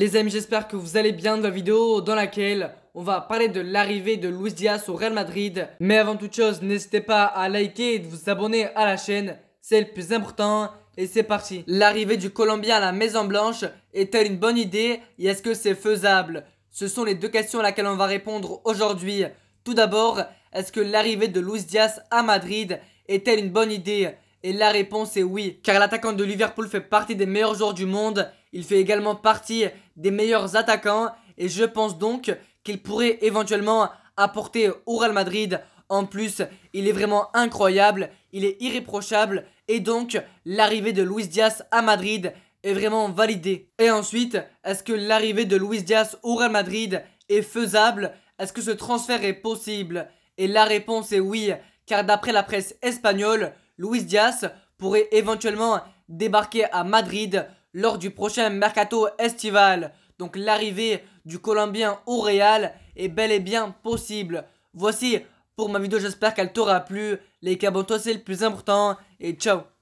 Les amis, j'espère que vous allez bien dans la vidéo dans laquelle on va parler de l'arrivée de Luis Diaz au Real Madrid. Mais avant toute chose, n'hésitez pas à liker et de vous abonner à la chaîne, c'est le plus important. Et c'est parti L'arrivée du Colombien à la Maison Blanche est-elle une bonne idée et est-ce que c'est faisable Ce sont les deux questions à laquelle on va répondre aujourd'hui. Tout d'abord, est-ce que l'arrivée de Luis Diaz à Madrid est-elle une bonne idée Et la réponse est oui, car l'attaquant de Liverpool fait partie des meilleurs joueurs du monde il fait également partie des meilleurs attaquants et je pense donc qu'il pourrait éventuellement apporter au Real Madrid. En plus, il est vraiment incroyable, il est irréprochable et donc l'arrivée de Luis Diaz à Madrid est vraiment validée. Et ensuite, est-ce que l'arrivée de Luis Diaz au Real Madrid est faisable Est-ce que ce transfert est possible Et la réponse est oui, car d'après la presse espagnole, Luis Diaz pourrait éventuellement débarquer à Madrid lors du prochain mercato estival. Donc l'arrivée du Colombien au Real est bel et bien possible. Voici pour ma vidéo, j'espère qu'elle t'aura plu. Les abonne c'est le plus important et ciao